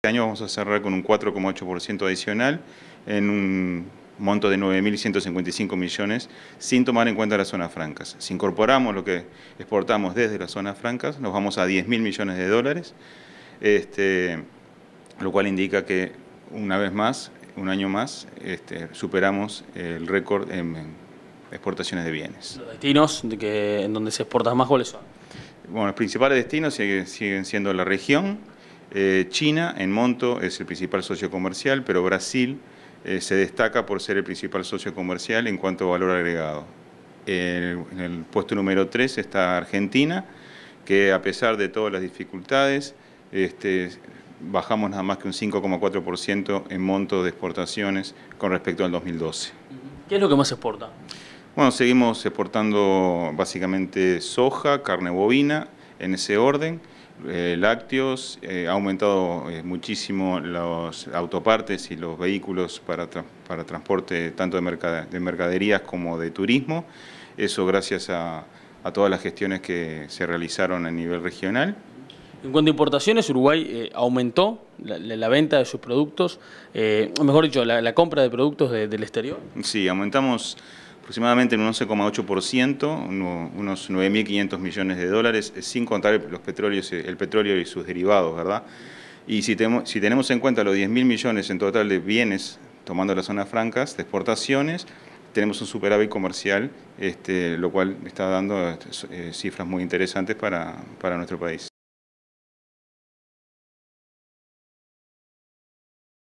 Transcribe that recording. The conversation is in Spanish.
Este año vamos a cerrar con un 4,8% adicional en un monto de 9.155 millones sin tomar en cuenta las zonas francas. Si incorporamos lo que exportamos desde las zonas francas, nos vamos a 10.000 millones de dólares, este, lo cual indica que una vez más, un año más, este, superamos el récord en exportaciones de bienes. destinos en donde se exportan más cuáles son? Bueno, los principales destinos siguen siendo la región, eh, China, en monto, es el principal socio comercial, pero Brasil eh, se destaca por ser el principal socio comercial en cuanto a valor agregado. en el puesto número 3 está Argentina, que a pesar de todas las dificultades, este, bajamos nada más que un 5,4% en monto de exportaciones con respecto al 2012. ¿Qué es lo que más exporta? Bueno, seguimos exportando básicamente soja, carne bovina, en ese orden. Eh, lácteos, eh, ha aumentado eh, muchísimo los autopartes y los vehículos para, para transporte tanto de, mercaderías como de turismo, eso gracias a, todas las gestiones que se realizaron a nivel regional. En cuanto a importaciones, Uruguay aumentó la, venta de sus productos, o mejor dicho, la, compra de productos del exterior. Sí, aumentamos aproximadamente en un 11,8%, unos 9.500 millones de dólares, eh, sin contar los petróleos, eh, el petróleo y sus derivados, ¿verdad? Y si, tenemos en cuenta los 10.000 millones en total de bienes, tomando las zonas francas, de exportaciones, tenemos un superávit comercial, este, lo cual está dando eh, cifras muy interesantes para nuestro país.